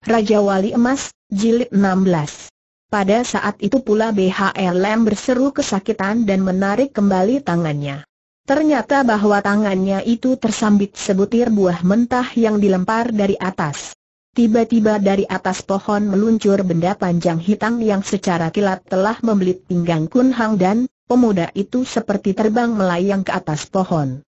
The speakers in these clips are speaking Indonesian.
Raja Wali Emas, Jilid 16. Pada saat itu pula BHLM berseru kesakitan dan menarik kembali tangannya. Ternyata bahwa tangannya itu tersambit sebutir buah mentah yang dilempar dari atas. Tiba-tiba dari atas pohon meluncur benda panjang hitam yang secara kilat telah membelit pinggang Kun Hang dan pemuda itu seperti terbang melayang ke atas pohon.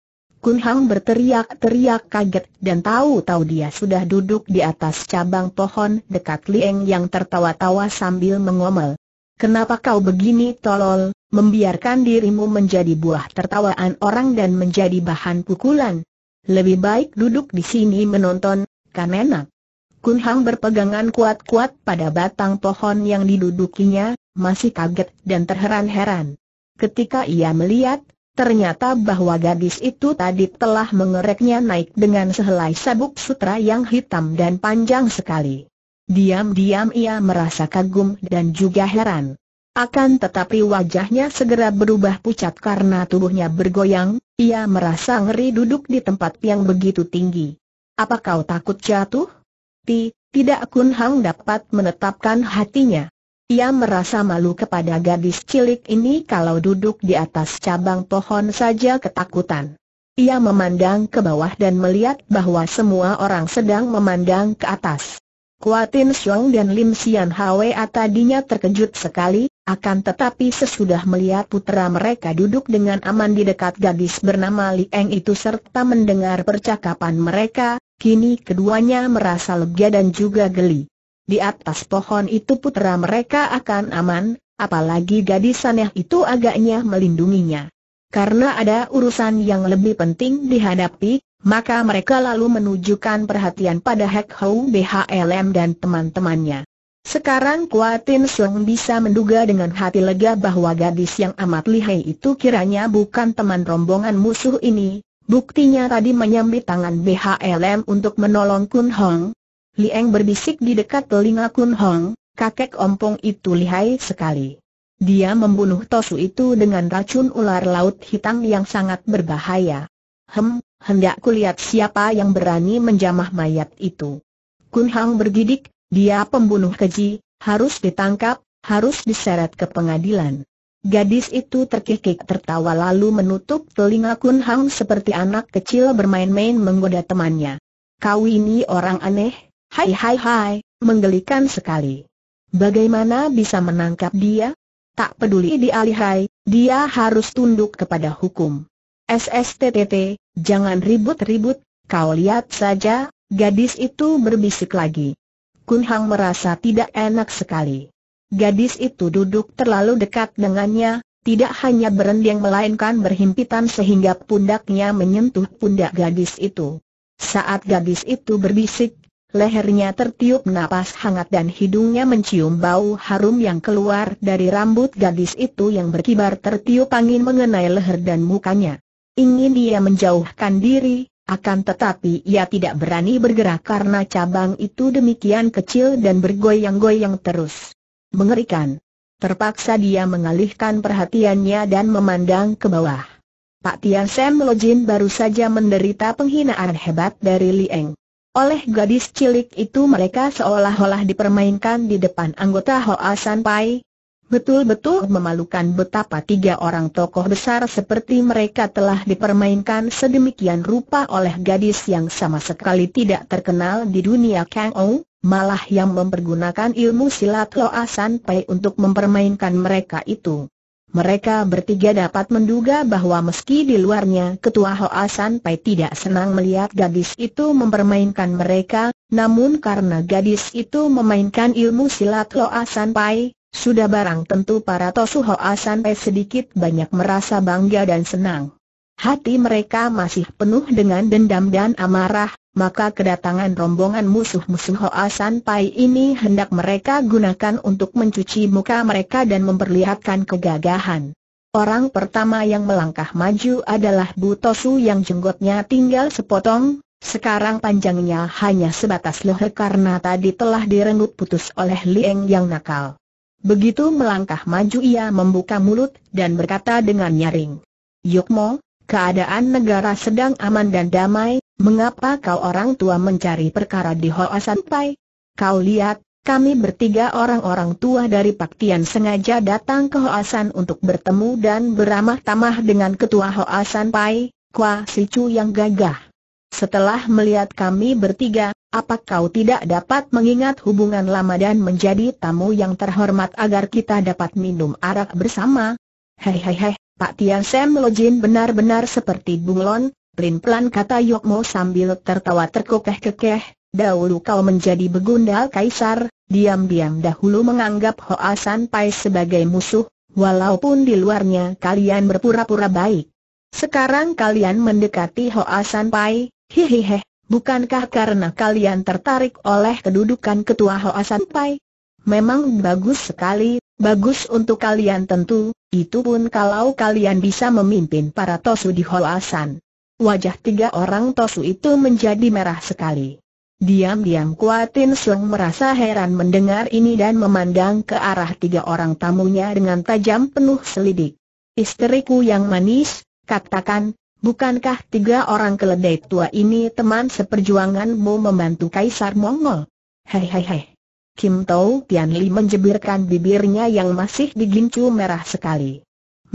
Kun Hang berteriak-teriak kaget dan tahu-tahu dia sudah duduk di atas cabang pohon dekat Lieng yang tertawa-tawa sambil mengomel. Kenapa kau begini tolol, membiarkan dirimu menjadi buah tertawaan orang dan menjadi bahan pukulan? Lebih baik duduk di sini menonton, kan enak. Kun Hang berpegangan kuat-kuat pada batang pohon yang didudukinya, masih kaget dan terheran-heran. Ketika ia melihat, Ternyata bahwa gadis itu tadi telah mengereknya naik dengan sehelai sabuk sutra yang hitam dan panjang sekali. Diam-diam ia merasa kagum dan juga heran. Akan tetapi wajahnya segera berubah pucat karena tubuhnya bergoyang, ia merasa ngeri duduk di tempat yang begitu tinggi. Apa kau takut jatuh? Ti, tidak Kun Hang dapat menetapkan hatinya. Ia merasa malu kepada gadis cilik ini kalau duduk di atas cabang pohon saja ketakutan. Ia memandang ke bawah dan melihat bahwa semua orang sedang memandang ke atas. Kuatin Xiong dan Lim Sian Hwa tadinya terkejut sekali, akan tetapi sesudah melihat putera mereka duduk dengan aman di dekat gadis bernama Li Eng itu serta mendengar percakapan mereka, kini keduanya merasa lega dan juga geli. Di atas pohon itu putera mereka akan aman, apalagi gadis aneh itu agaknya melindunginya. Karena ada urusan yang lebih penting dihadapi, maka mereka lalu menunjukkan perhatian pada Hek Hou BHLM dan teman-temannya. Sekarang Kuatin Sung bisa menduga dengan hati lega bahwa gadis yang amat lihai itu kiranya bukan teman rombongan musuh ini, buktinya tadi menyambit tangan BHLM untuk menolong Kun Hong, Lieng berbisik di dekat telinga Kun Hong, kakek ompong itu lihai sekali. Dia membunuh Tosu itu dengan racun ular laut hitam yang sangat berbahaya. Hem, hendak kulihat siapa yang berani menjamah mayat itu. Kun Hang bergidik, dia pembunuh keji, harus ditangkap, harus diseret ke pengadilan. Gadis itu terkikik tertawa lalu menutup telinga Kun Hang seperti anak kecil bermain-main menggoda temannya. Kau ini orang aneh, Hai hai hai, menggelikan sekali. Bagaimana bisa menangkap dia? Tak peduli dia lihai, dia harus tunduk kepada hukum. SSTTT, jangan ribut-ribut, kau lihat saja, gadis itu berbisik lagi. Kun Hang merasa tidak enak sekali. Gadis itu duduk terlalu dekat dengannya, tidak hanya berendang melainkan berhimpitan sehingga pundaknya menyentuh pundak gadis itu. Saat gadis itu berbisik, lehernya tertiup napas hangat dan hidungnya mencium bau harum yang keluar dari rambut gadis itu yang berkibar tertiup angin mengenai leher dan mukanya. Ingin dia menjauhkan diri, akan tetapi ia tidak berani bergerak karena cabang itu demikian kecil dan bergoyang-goyang terus. Mengerikan. Terpaksa dia mengalihkan perhatiannya dan memandang ke bawah. Pak Tian Sam Lojin baru saja menderita penghinaan hebat dari Li Lieng. Oleh gadis cilik itu mereka seolah-olah dipermainkan di depan anggota Hoa San Pai. Betul-betul memalukan betapa tiga orang tokoh besar seperti mereka telah dipermainkan sedemikian rupa oleh gadis yang sama sekali tidak terkenal di dunia Kang Ou, malah yang mempergunakan ilmu silat Hoa San Pai untuk mempermainkan mereka itu. Mereka bertiga dapat menduga bahwa meski di luarnya ketua Hoa San Pai tidak senang melihat gadis itu mempermainkan mereka, namun karena gadis itu memainkan ilmu silat Hoa San Pai, sudah barang tentu para Tosu Hoa San Pai sedikit banyak merasa bangga dan senang. Hati mereka masih penuh dengan dendam dan amarah, maka kedatangan rombongan musuh-musuh Hoa San Pai ini hendak mereka gunakan untuk mencuci muka mereka dan memperlihatkan kegagahan. Orang pertama yang melangkah maju adalah Bu Tosu yang jenggotnya tinggal sepotong, sekarang panjangnya hanya sebatas leher karena tadi telah direnggut putus oleh Lieng yang nakal. Begitu melangkah maju ia membuka mulut dan berkata dengan nyaring. Yukmo, keadaan negara sedang aman dan damai, Mengapa kau orang tua mencari perkara di Hoa Pai? Kau lihat, kami bertiga orang-orang tua dari Paktian sengaja datang ke Hoasan untuk bertemu dan beramah tamah dengan ketua Hoasan Pai, Kwa Sicu yang gagah. Setelah melihat kami bertiga, apa kau tidak dapat mengingat hubungan lama dan menjadi tamu yang terhormat agar kita dapat minum arak bersama? Hei hei hei, Pak Tian Sam Lojin benar-benar seperti bunglon, pelin-pelan kata Yokmo sambil tertawa terkekeh-kekeh, dahulu kau menjadi begundal kaisar, diam-diam dahulu menganggap Hoa San Pai sebagai musuh, walaupun di luarnya kalian berpura-pura baik. Sekarang kalian mendekati Hoa San Pai, hihihih, bukankah karena kalian tertarik oleh kedudukan ketua Hoa San Pai? Memang bagus sekali, bagus untuk kalian tentu, itu pun kalau kalian bisa memimpin para tosu di Hoa San. Wajah tiga orang Tosu itu menjadi merah sekali. Diam-diam Kuatin Sung merasa heran mendengar ini dan memandang ke arah tiga orang tamunya dengan tajam penuh selidik. Isteriku yang manis, katakan, bukankah tiga orang keledai tua ini teman seperjuanganmu membantu Kaisar Mongol? Hei hei hei. Kim Tau Tian Li menjebirkan bibirnya yang masih digincu merah sekali.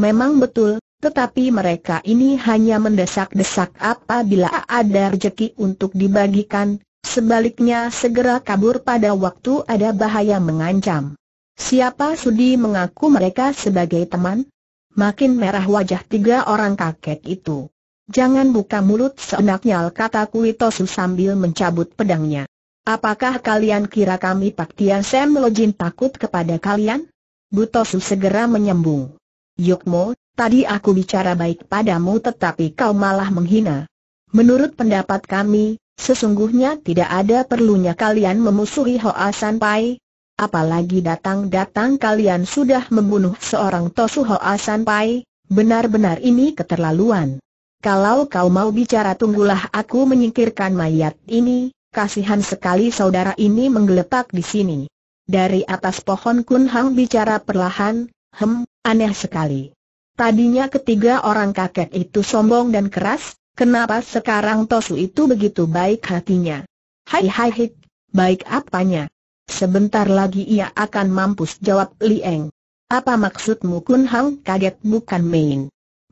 Memang betul, tetapi mereka ini hanya mendesak-desak apabila ada rejeki untuk dibagikan, sebaliknya segera kabur pada waktu ada bahaya mengancam. Siapa sudi mengaku mereka sebagai teman? Makin merah wajah tiga orang kakek itu. Jangan buka mulut seenaknya kata Kuitosu sambil mencabut pedangnya. Apakah kalian kira kami Pak Tian Sam Lojin takut kepada kalian? Butosu segera menyembung. Yukmo, tadi aku bicara baik padamu tetapi kau malah menghina. Menurut pendapat kami, sesungguhnya tidak ada perlunya kalian memusuhi Hoa San Pai. Apalagi datang-datang kalian sudah membunuh seorang Tosu Hoa San Pai, benar-benar ini keterlaluan. Kalau kau mau bicara tunggulah aku menyingkirkan mayat ini, kasihan sekali saudara ini menggeletak di sini. Dari atas pohon Kunhang bicara perlahan, Hem, aneh sekali. Tadinya ketiga orang kakek itu sombong dan keras, kenapa sekarang Tosu itu begitu baik hatinya? Hai hai hik, baik apanya? Sebentar lagi ia akan mampus jawab Lieng. Apa maksudmu Kun Hang kaget bukan main?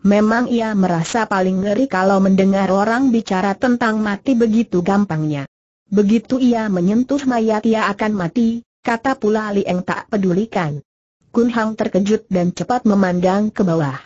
Memang ia merasa paling ngeri kalau mendengar orang bicara tentang mati begitu gampangnya. Begitu ia menyentuh mayat ia akan mati, kata pula Lieng tak pedulikan. Kun terkejut dan cepat memandang ke bawah.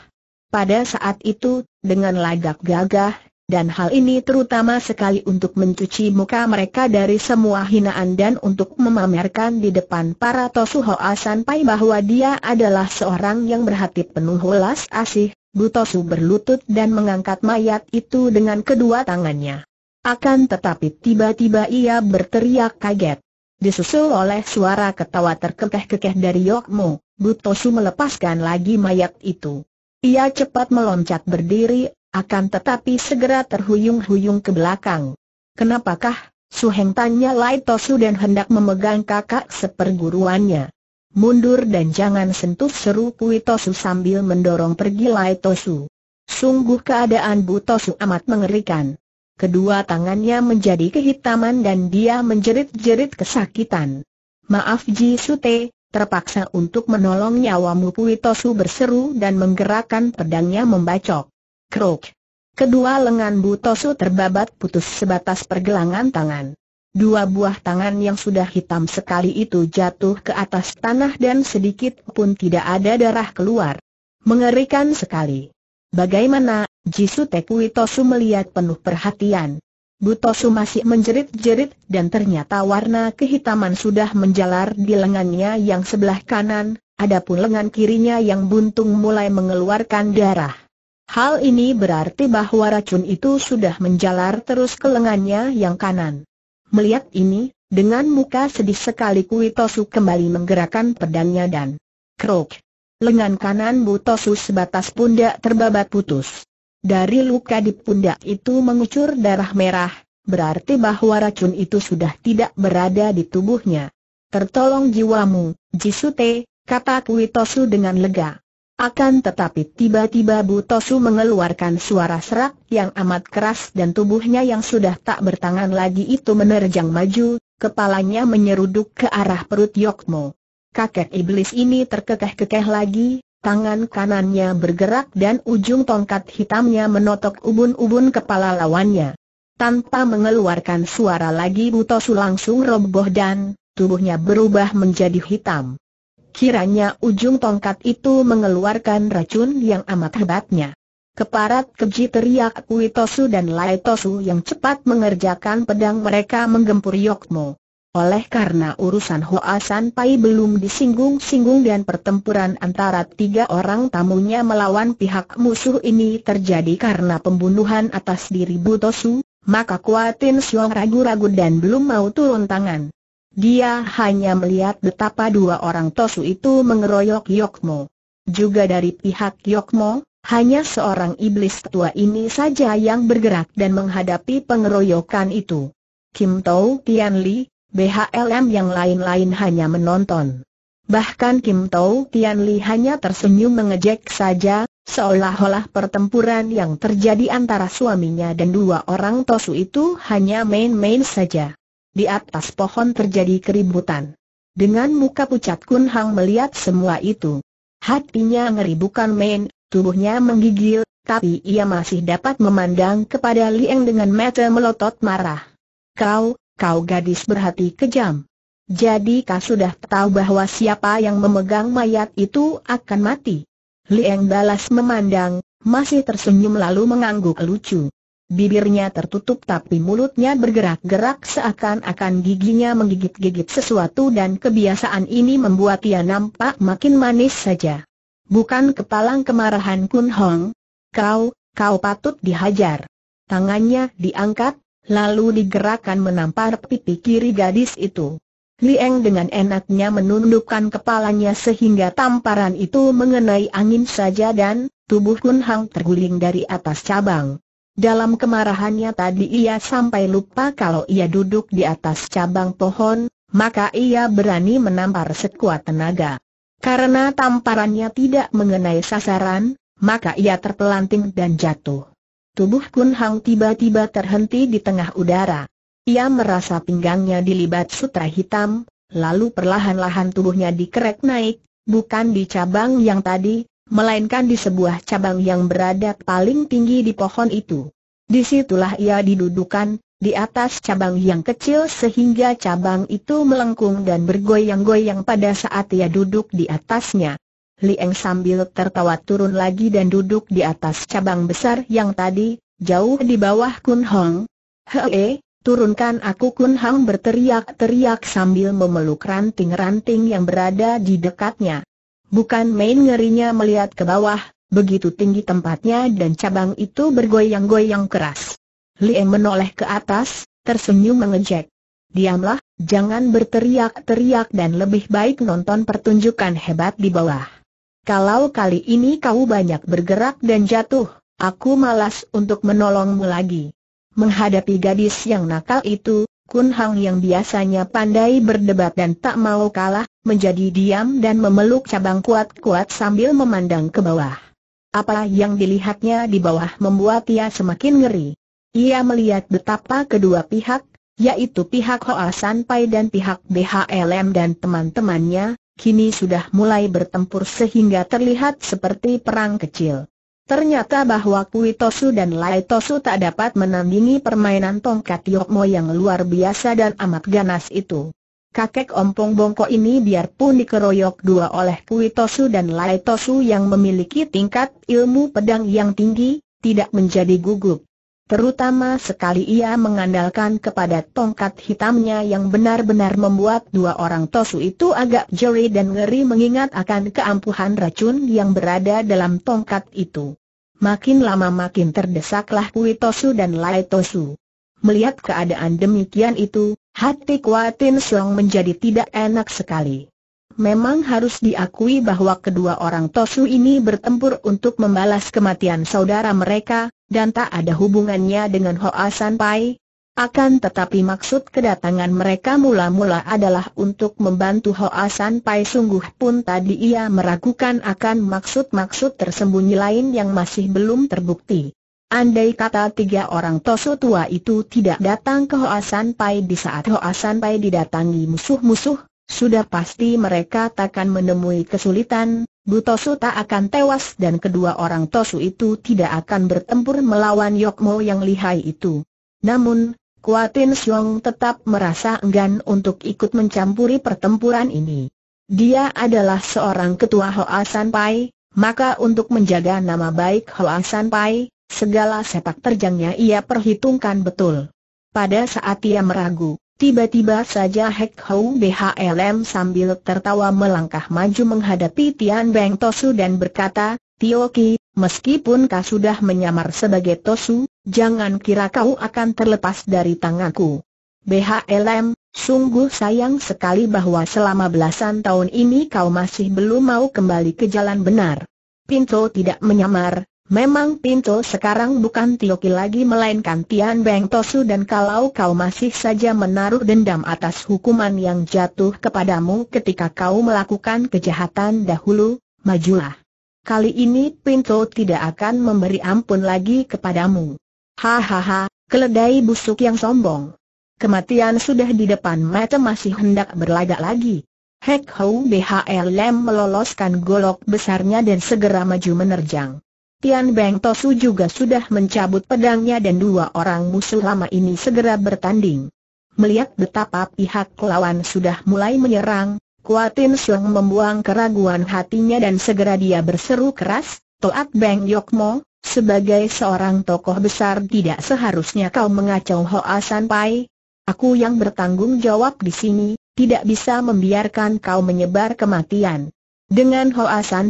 Pada saat itu, dengan lagak gagah, dan hal ini terutama sekali untuk mencuci muka mereka dari semua hinaan dan untuk memamerkan di depan para Tosu Hoa Sanpai bahwa dia adalah seorang yang berhati penuh welas asih, Bu Tosu berlutut dan mengangkat mayat itu dengan kedua tangannya. Akan tetapi tiba-tiba ia berteriak kaget. Disusul oleh suara ketawa terkekeh-kekeh dari Yokmo. Butosu melepaskan lagi mayat itu. Ia cepat meloncat berdiri, akan tetapi segera terhuyung-huyung ke belakang. Kenapakah? Suheng tanya Lai Tosu dan hendak memegang kakak seperguruannya. Mundur dan jangan sentuh seru Kui Tosu sambil mendorong pergi Lai Tosu. Sungguh keadaan Bu amat mengerikan. Kedua tangannya menjadi kehitaman dan dia menjerit-jerit kesakitan. Maaf Ji Sute, terpaksa untuk menolong nyawamu Pui Tosu berseru dan menggerakkan pedangnya membacok. Krok. Kedua lengan Butosu terbabat putus sebatas pergelangan tangan. Dua buah tangan yang sudah hitam sekali itu jatuh ke atas tanah dan sedikit pun tidak ada darah keluar. Mengerikan sekali. Bagaimana, Jisutekuitosu melihat penuh perhatian. Butosu masih menjerit-jerit dan ternyata warna kehitaman sudah menjalar di lengannya yang sebelah kanan, adapun lengan kirinya yang buntung mulai mengeluarkan darah. Hal ini berarti bahwa racun itu sudah menjalar terus ke lengannya yang kanan. Melihat ini, dengan muka sedih sekali Kuitosu kembali menggerakkan pedangnya dan krok. Lengan kanan Butosu sebatas pundak terbabat putus. Dari luka di pundak itu mengucur darah merah, berarti bahwa racun itu sudah tidak berada di tubuhnya. Tertolong jiwamu, Jisute, kata Kui Tosu dengan lega. Akan tetapi tiba-tiba Bu Tosu mengeluarkan suara serak yang amat keras dan tubuhnya yang sudah tak bertangan lagi itu menerjang maju, kepalanya menyeruduk ke arah perut Yokmo. Kakek iblis ini terkekeh-kekeh lagi, tangan kanannya bergerak dan ujung tongkat hitamnya menotok ubun-ubun kepala lawannya. Tanpa mengeluarkan suara lagi Butosu langsung roboh dan tubuhnya berubah menjadi hitam. Kiranya ujung tongkat itu mengeluarkan racun yang amat hebatnya. Keparat keji teriak Kuitosu dan Laetosu yang cepat mengerjakan pedang mereka menggempur Yokmo. Oleh karena urusan Hoa San Pai belum disinggung-singgung dan pertempuran antara tiga orang tamunya melawan pihak musuh ini terjadi karena pembunuhan atas diri Butosu, maka Kuatin Siong ragu-ragu dan belum mau turun tangan. Dia hanya melihat betapa dua orang Tosu itu mengeroyok Yokmo. Juga dari pihak Yokmo, hanya seorang iblis tua ini saja yang bergerak dan menghadapi pengeroyokan itu. Kim Tau Tian Li, BHLM yang lain-lain hanya menonton. Bahkan Kim Tau Tian Li hanya tersenyum mengejek saja, seolah-olah pertempuran yang terjadi antara suaminya dan dua orang Tosu itu hanya main-main saja. Di atas pohon terjadi keributan. Dengan muka pucat Kun Hang melihat semua itu. Hatinya ngeri bukan main, tubuhnya menggigil, tapi ia masih dapat memandang kepada Liang dengan mata melotot marah. Kau, kau gadis berhati kejam. Jadi kau sudah tahu bahwa siapa yang memegang mayat itu akan mati. Liang balas memandang, masih tersenyum lalu mengangguk lucu. Bibirnya tertutup tapi mulutnya bergerak-gerak seakan-akan giginya menggigit-gigit sesuatu dan kebiasaan ini membuat ia nampak makin manis saja. Bukan kepalang kemarahan Kun Hong. Kau, kau patut dihajar. Tangannya diangkat, Lalu digerakkan menampar pipi kiri gadis itu. Lieng dengan enaknya menundukkan kepalanya sehingga tamparan itu mengenai angin saja dan tubuh Kun Hang terguling dari atas cabang. Dalam kemarahannya tadi ia sampai lupa kalau ia duduk di atas cabang pohon, maka ia berani menampar sekuat tenaga. Karena tamparannya tidak mengenai sasaran, maka ia terpelanting dan jatuh. Tubuh Kun Hang tiba-tiba terhenti di tengah udara. Ia merasa pinggangnya dilibat sutra hitam, lalu perlahan-lahan tubuhnya dikerek naik, bukan di cabang yang tadi, melainkan di sebuah cabang yang berada paling tinggi di pohon itu. Disitulah ia didudukan, di atas cabang yang kecil sehingga cabang itu melengkung dan bergoyang-goyang pada saat ia duduk di atasnya. Lieng sambil tertawa turun lagi dan duduk di atas cabang besar yang tadi, jauh di bawah Kun Hong. Hee, turunkan aku Kun Hong berteriak-teriak sambil memeluk ranting-ranting yang berada di dekatnya. Bukan main ngerinya melihat ke bawah, begitu tinggi tempatnya dan cabang itu bergoyang-goyang keras. Lieng menoleh ke atas, tersenyum mengejek. Diamlah, jangan berteriak-teriak dan lebih baik nonton pertunjukan hebat di bawah kalau kali ini kau banyak bergerak dan jatuh, aku malas untuk menolongmu lagi. Menghadapi gadis yang nakal itu, Kun Hang yang biasanya pandai berdebat dan tak mau kalah, menjadi diam dan memeluk cabang kuat-kuat sambil memandang ke bawah. Apa yang dilihatnya di bawah membuat ia semakin ngeri. Ia melihat betapa kedua pihak, yaitu pihak Hoa Sanpai dan pihak BHLM dan teman-temannya, kini sudah mulai bertempur sehingga terlihat seperti perang kecil. Ternyata bahwa Kui Tosu dan Lai Tosu tak dapat menandingi permainan tongkat Yokmo yang luar biasa dan amat ganas itu. Kakek Ompong Bongko ini biarpun dikeroyok dua oleh Kui Tosu dan Lai Tosu yang memiliki tingkat ilmu pedang yang tinggi, tidak menjadi gugup. Terutama sekali ia mengandalkan kepada tongkat hitamnya yang benar-benar membuat dua orang Tosu itu agak jeri dan ngeri mengingat akan keampuhan racun yang berada dalam tongkat itu. Makin lama makin terdesaklah Kui Tosu dan Lai Tosu. Melihat keadaan demikian itu, hati Kuatin Song menjadi tidak enak sekali. Memang harus diakui bahwa kedua orang Tosu ini bertempur untuk membalas kematian saudara mereka, dan tak ada hubungannya dengan Hoa San Pai. Akan tetapi maksud kedatangan mereka mula-mula adalah untuk membantu Hoa San Pai sungguh pun tadi ia meragukan akan maksud-maksud tersembunyi lain yang masih belum terbukti. Andai kata tiga orang tosu tua itu tidak datang ke Hoa San Pai di saat Hoa San Pai didatangi musuh-musuh, sudah pasti mereka takkan menemui kesulitan, Butosu tak akan tewas dan kedua orang Tosu itu tidak akan bertempur melawan Yokmo yang lihai itu. Namun, Kuatin Siong tetap merasa enggan untuk ikut mencampuri pertempuran ini. Dia adalah seorang ketua Hoa San Pai, maka untuk menjaga nama baik Hoa San Pai, segala sepak terjangnya ia perhitungkan betul. Pada saat ia meragu, Tiba-tiba saja Hek Hou BHLM sambil tertawa melangkah maju menghadapi Tian Beng Tosu dan berkata, Tio Ki, meskipun kau sudah menyamar sebagai Tosu, jangan kira kau akan terlepas dari tanganku. BHLM, sungguh sayang sekali bahwa selama belasan tahun ini kau masih belum mau kembali ke jalan benar. Pinto tidak menyamar, Memang Pintu sekarang bukan Tioki lagi melainkan Tian Beng Tosu dan kalau kau masih saja menaruh dendam atas hukuman yang jatuh kepadamu ketika kau melakukan kejahatan dahulu, majulah. Kali ini Pintu tidak akan memberi ampun lagi kepadamu. Hahaha, keledai busuk yang sombong. Kematian sudah di depan mata masih hendak berlagak lagi. Hek Hou BHL Lem meloloskan golok besarnya dan segera maju menerjang. Tian Beng Tosu juga sudah mencabut pedangnya dan dua orang musuh lama ini segera bertanding. Melihat betapa pihak lawan sudah mulai menyerang, Kuatin Suang membuang keraguan hatinya dan segera dia berseru keras, Toat Beng Yokmo, sebagai seorang tokoh besar tidak seharusnya kau mengacau Hoa San Pai. Aku yang bertanggung jawab di sini, tidak bisa membiarkan kau menyebar kematian. Dengan Hoa San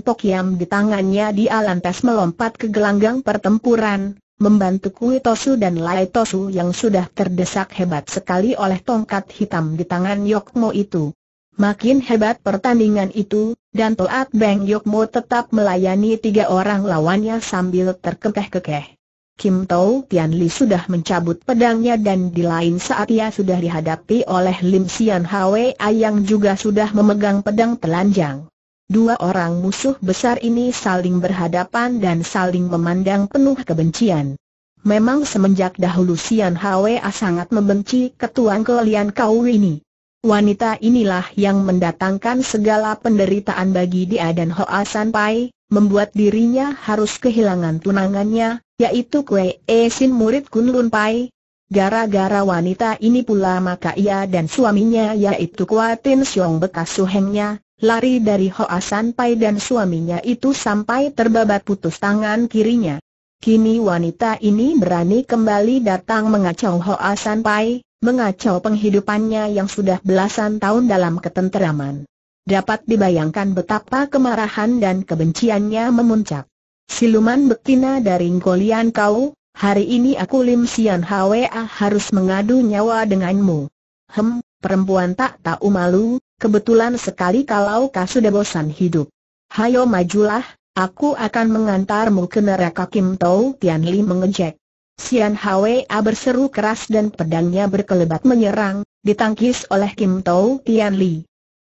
di tangannya Di lantas melompat ke gelanggang pertempuran, membantu Kui Tosu dan Lai Tosu yang sudah terdesak hebat sekali oleh tongkat hitam di tangan Yokmo itu. Makin hebat pertandingan itu, dan Toat Beng Yokmo tetap melayani tiga orang lawannya sambil terkekeh-kekeh. Kim Tau Tian Li sudah mencabut pedangnya dan di lain saat ia sudah dihadapi oleh Lim Sian Hwa yang juga sudah memegang pedang telanjang. Dua orang musuh besar ini saling berhadapan dan saling memandang penuh kebencian. Memang semenjak dahulu Sian Hwa sangat membenci ketuan kelian kau ini. Wanita inilah yang mendatangkan segala penderitaan bagi dia dan Hoa San Pai, membuat dirinya harus kehilangan tunangannya, yaitu Kwe E Sin murid Kun Lun Pai. Gara-gara wanita ini pula maka ia dan suaminya yaitu Kwa Tin Siong bekas suhengnya, lari dari Hoa Sanpai dan suaminya itu sampai terbabat putus tangan kirinya. Kini wanita ini berani kembali datang mengacau Hoa Sanpai, mengacau penghidupannya yang sudah belasan tahun dalam ketenteraman. Dapat dibayangkan betapa kemarahan dan kebenciannya memuncak. Siluman betina dari Ngolian kau, hari ini aku Lim Sian Hwa harus mengadu nyawa denganmu. Hem, perempuan tak tahu malu, kebetulan sekali kalau kau sudah bosan hidup. Hayo majulah, aku akan mengantarmu ke neraka Kim Tau Tian Li mengejek. Sian Hwa berseru keras dan pedangnya berkelebat menyerang, ditangkis oleh Kim Tau Tian Li.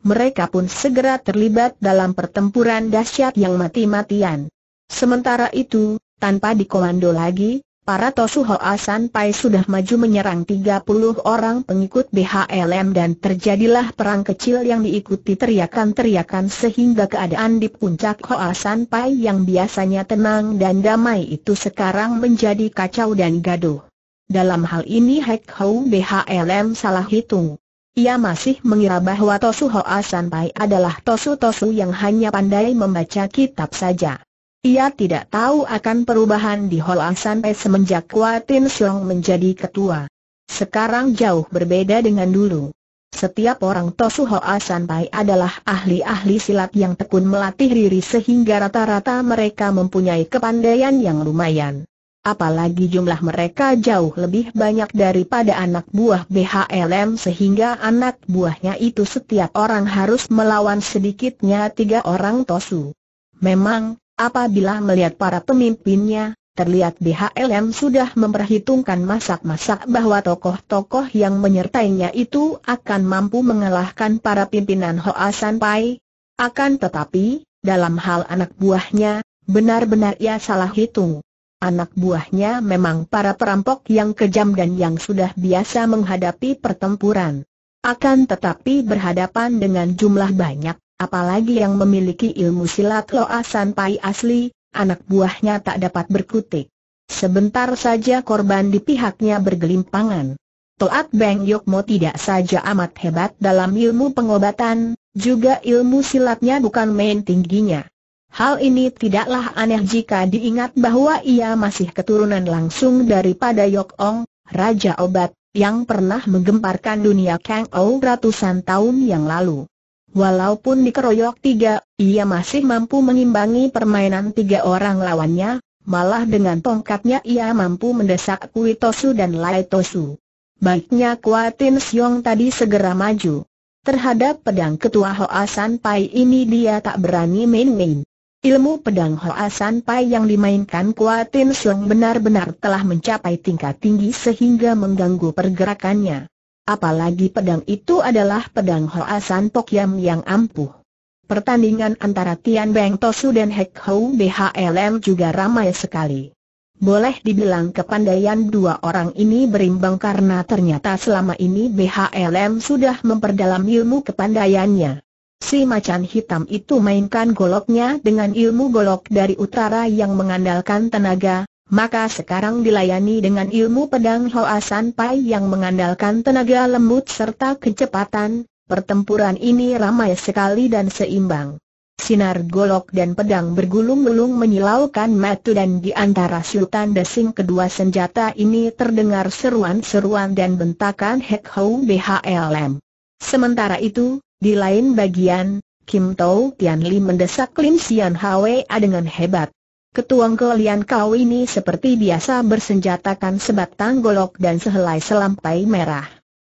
Mereka pun segera terlibat dalam pertempuran dahsyat yang mati-matian. Sementara itu, tanpa dikomando lagi, para Tosu San Pai sudah maju menyerang 30 orang pengikut BHLM dan terjadilah perang kecil yang diikuti teriakan-teriakan sehingga keadaan di puncak Hoa Pai yang biasanya tenang dan damai itu sekarang menjadi kacau dan gaduh. Dalam hal ini Hek Hou BHLM salah hitung. Ia masih mengira bahwa Tosu San Pai adalah Tosu-Tosu yang hanya pandai membaca kitab saja. Ia tidak tahu akan perubahan di Holang sampai semenjak Kwa Tin Siong menjadi ketua. Sekarang jauh berbeda dengan dulu. Setiap orang Tosu Hoa Pai adalah ahli-ahli silat yang tekun melatih diri sehingga rata-rata mereka mempunyai kepandaian yang lumayan. Apalagi jumlah mereka jauh lebih banyak daripada anak buah BHLM sehingga anak buahnya itu setiap orang harus melawan sedikitnya tiga orang Tosu. Memang, Apabila melihat para pemimpinnya, terlihat BHLM sudah memperhitungkan masak-masak bahwa tokoh-tokoh yang menyertainya itu akan mampu mengalahkan para pimpinan Hoa San Pai. Akan tetapi, dalam hal anak buahnya, benar-benar ia salah hitung. Anak buahnya memang para perampok yang kejam dan yang sudah biasa menghadapi pertempuran. Akan tetapi berhadapan dengan jumlah banyak, Apalagi yang memiliki ilmu silat Loa Pai asli, anak buahnya tak dapat berkutik. Sebentar saja korban di pihaknya bergelimpangan. Toat Beng Yokmo tidak saja amat hebat dalam ilmu pengobatan, juga ilmu silatnya bukan main tingginya. Hal ini tidaklah aneh jika diingat bahwa ia masih keturunan langsung daripada Yok Ong, Raja Obat, yang pernah menggemparkan dunia Kang Ou ratusan tahun yang lalu. Walaupun dikeroyok tiga, ia masih mampu mengimbangi permainan tiga orang lawannya, malah dengan tongkatnya ia mampu mendesak Kui Tosu dan Lai Tosu. Baiknya Kuatin Siong tadi segera maju. Terhadap pedang ketua Hoa San Pai ini dia tak berani main-main. Ilmu pedang Hoa San Pai yang dimainkan Kuatin Siong benar-benar telah mencapai tingkat tinggi sehingga mengganggu pergerakannya. Apalagi pedang itu adalah pedang Hoasan Pokyam yang ampuh. Pertandingan antara Tian Beng Tosu dan Hek Hou BHLM juga ramai sekali. Boleh dibilang kepandaian dua orang ini berimbang karena ternyata selama ini BHLM sudah memperdalam ilmu kepandaiannya. Si macan hitam itu mainkan goloknya dengan ilmu golok dari utara yang mengandalkan tenaga, maka sekarang dilayani dengan ilmu pedang Hoa pai yang mengandalkan tenaga lembut serta kecepatan, pertempuran ini ramai sekali dan seimbang. Sinar golok dan pedang bergulung-gulung menyilaukan mata dan di antara Sultan Desing kedua senjata ini terdengar seruan-seruan dan bentakan Hek Hou BHLM. Sementara itu, di lain bagian, Kim Tau Tian Li mendesak Lin Xian Hwa dengan hebat. Ketuang kalian kau ini seperti biasa bersenjatakan sebatang golok dan sehelai selampai merah.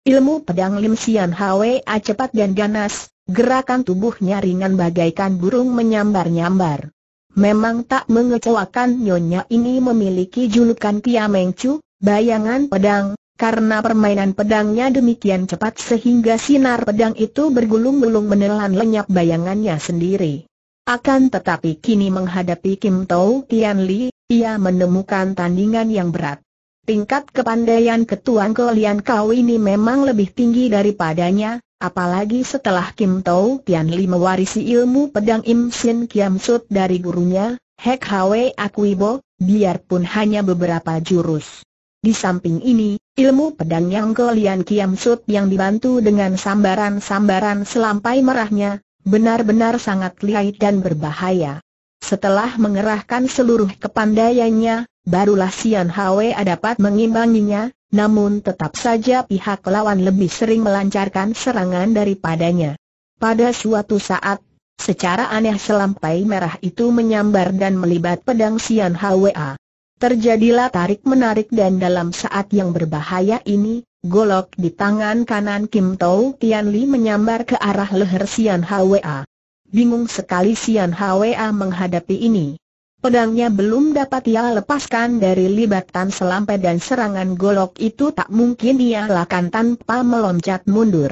Ilmu pedang Lim Sian Hwa cepat dan ganas, gerakan tubuhnya ringan bagaikan burung menyambar-nyambar. Memang tak mengecewakan nyonya ini memiliki julukan Meng Chu, bayangan pedang, karena permainan pedangnya demikian cepat sehingga sinar pedang itu bergulung-gulung menelan lenyap bayangannya sendiri. Akan tetapi kini menghadapi Kim Tau Tian Li, ia menemukan tandingan yang berat. Tingkat kepandaian ketuan Lian Kau ini memang lebih tinggi daripadanya, apalagi setelah Kim Tau Tian Li mewarisi ilmu pedang Im Sin Kiam Sut dari gurunya, Hek Hwe Akuibo, biarpun hanya beberapa jurus. Di samping ini, ilmu pedang yang Lian Kiam Sut yang dibantu dengan sambaran-sambaran selampai merahnya, Benar-benar sangat lihai dan berbahaya. Setelah mengerahkan seluruh kepandaiannya, barulah Sian Hwe dapat mengimbanginya, namun tetap saja pihak lawan lebih sering melancarkan serangan daripadanya. Pada suatu saat, secara aneh selampai merah itu menyambar dan melibat pedang Sian Hwa. Terjadilah tarik-menarik dan dalam saat yang berbahaya ini, golok di tangan kanan Kim Tau Tian Li menyambar ke arah leher Sian Hwa. Bingung sekali Sian Hwa menghadapi ini. Pedangnya belum dapat ia lepaskan dari libatan selampe dan serangan golok itu tak mungkin ia lakukan tanpa meloncat mundur.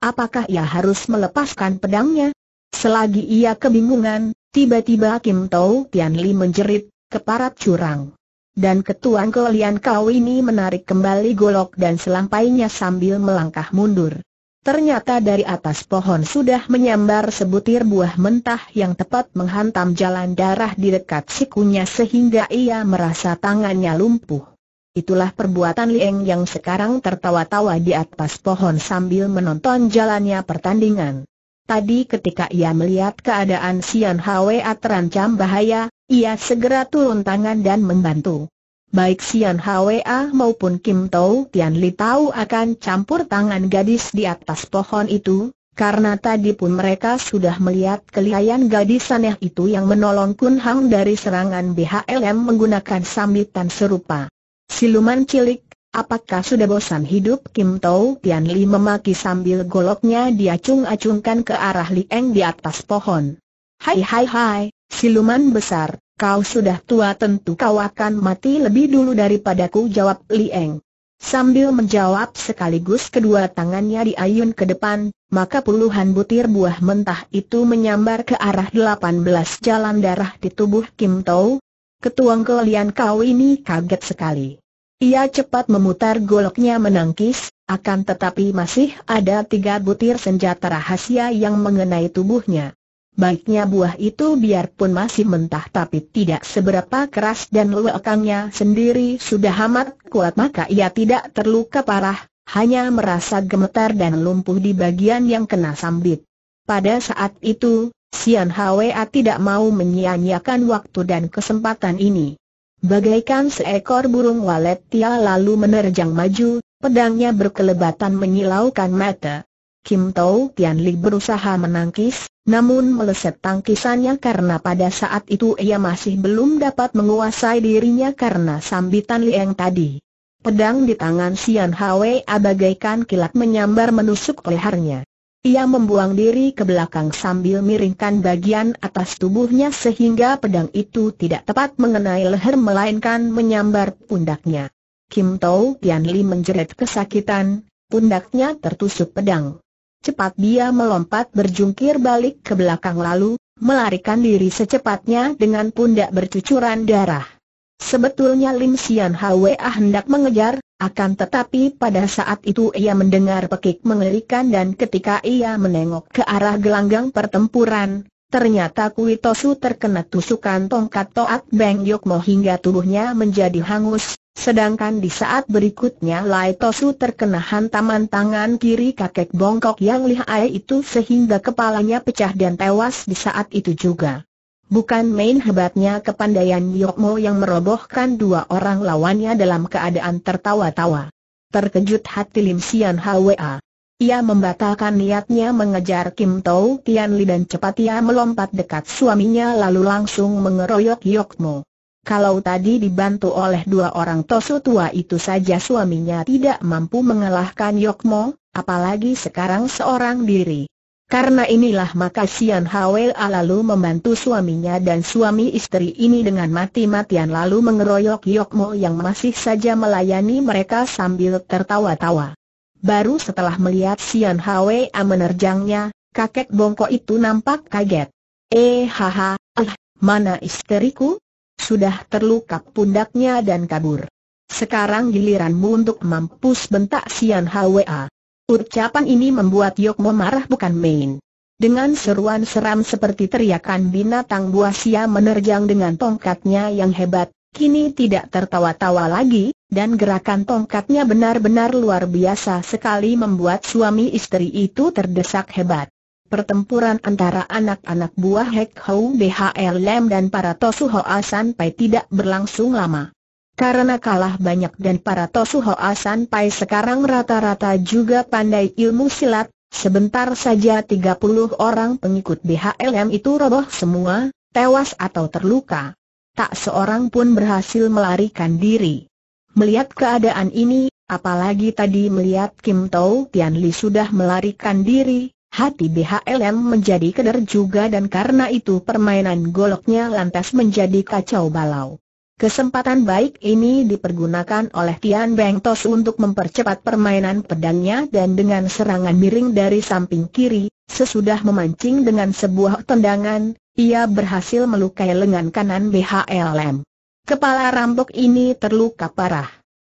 Apakah ia harus melepaskan pedangnya? Selagi ia kebingungan, tiba-tiba Kim Tau Tian Li menjerit, keparat curang. Dan ketuan kolian kau ini menarik kembali golok dan selampainya sambil melangkah mundur. Ternyata dari atas pohon sudah menyambar sebutir buah mentah yang tepat menghantam jalan darah di dekat sikunya sehingga ia merasa tangannya lumpuh. Itulah perbuatan Lieng yang sekarang tertawa-tawa di atas pohon sambil menonton jalannya pertandingan. Tadi ketika ia melihat keadaan Sian Hwa terancam bahaya, ia segera turun tangan dan membantu. Baik Sian Hwa maupun Kim Tau Tian Li tahu akan campur tangan gadis di atas pohon itu, karena tadi pun mereka sudah melihat kelihayan gadis aneh itu yang menolong Kun Hang dari serangan BHLM menggunakan sambitan serupa. Siluman cilik, apakah sudah bosan hidup Kim Tau Tian Li memaki sambil goloknya diacung-acungkan ke arah Li Eng di atas pohon. Hai hai hai, Siluman besar, kau sudah tua tentu kau akan mati lebih dulu daripadaku jawab Lieng. Sambil menjawab sekaligus kedua tangannya diayun ke depan, maka puluhan butir buah mentah itu menyambar ke arah 18 jalan darah di tubuh Kim Tau. Ketuang kelian kau ini kaget sekali. Ia cepat memutar goloknya menangkis, akan tetapi masih ada tiga butir senjata rahasia yang mengenai tubuhnya. Baiknya buah itu biarpun masih mentah tapi tidak seberapa keras dan lewekangnya sendiri sudah amat kuat maka ia tidak terluka parah, hanya merasa gemetar dan lumpuh di bagian yang kena sambit. Pada saat itu, Sian Hwa tidak mau menyia-nyiakan waktu dan kesempatan ini. Bagaikan seekor burung walet tia lalu menerjang maju, pedangnya berkelebatan menyilaukan mata. Kim Tau Tian Li berusaha menangkis, namun meleset tangkisannya karena pada saat itu ia masih belum dapat menguasai dirinya karena sambitan Liang tadi. Pedang di tangan Sian Hwe bagaikan kilat menyambar menusuk lehernya. Ia membuang diri ke belakang sambil miringkan bagian atas tubuhnya sehingga pedang itu tidak tepat mengenai leher melainkan menyambar pundaknya. Kim Tau Tian Li menjerit kesakitan, pundaknya tertusuk pedang. Cepat dia melompat berjungkir balik ke belakang lalu, melarikan diri secepatnya dengan pundak bercucuran darah. Sebetulnya Lim Sian Hwa hendak mengejar, akan tetapi pada saat itu ia mendengar pekik mengerikan dan ketika ia menengok ke arah gelanggang pertempuran, Ternyata Kui Tosu terkena tusukan tongkat Toat Beng Yokmo hingga tubuhnya menjadi hangus, sedangkan di saat berikutnya Lai Tosu terkena hantaman tangan kiri kakek bongkok yang lihai itu sehingga kepalanya pecah dan tewas di saat itu juga. Bukan main hebatnya kepandaian Yokmo yang merobohkan dua orang lawannya dalam keadaan tertawa-tawa. Terkejut hati Lim Sian Hwa. Ia membatalkan niatnya mengejar Kim Tau Li dan cepat ia melompat dekat suaminya lalu langsung mengeroyok Yokmo. Kalau tadi dibantu oleh dua orang tosu tua itu saja suaminya tidak mampu mengalahkan Yokmo, apalagi sekarang seorang diri. Karena inilah maka Xian Hawel lalu membantu suaminya dan suami istri ini dengan mati-matian lalu mengeroyok Yokmo yang masih saja melayani mereka sambil tertawa-tawa. Baru setelah melihat Sian Hwa menerjangnya, kakek bongkok itu nampak kaget. Eh haha, ah, mana isteriku? Sudah terluka pundaknya dan kabur. Sekarang giliranmu untuk mampus bentak Sian Hwa. Ucapan ini membuat Yokmo marah bukan main. Dengan seruan seram seperti teriakan binatang buas ia menerjang dengan tongkatnya yang hebat, Kini tidak tertawa-tawa lagi, dan gerakan tongkatnya benar-benar luar biasa sekali membuat suami istri itu terdesak hebat. Pertempuran antara anak-anak buah Hek Hou BHL Lem dan para Tosu Hoa Sanpai tidak berlangsung lama. Karena kalah banyak dan para Tosu Hoa Sanpai sekarang rata-rata juga pandai ilmu silat, sebentar saja 30 orang pengikut BHL Lem itu roboh semua, tewas atau terluka tak seorang pun berhasil melarikan diri. Melihat keadaan ini, apalagi tadi melihat Kim Tau Tian Li sudah melarikan diri, Hati BHLM menjadi keder juga dan karena itu permainan goloknya lantas menjadi kacau balau. Kesempatan baik ini dipergunakan oleh Tian Beng Tos untuk mempercepat permainan pedangnya dan dengan serangan miring dari samping kiri, Sesudah memancing dengan sebuah tendangan, ia berhasil melukai lengan kanan BHLM. Kepala rampok ini terluka parah.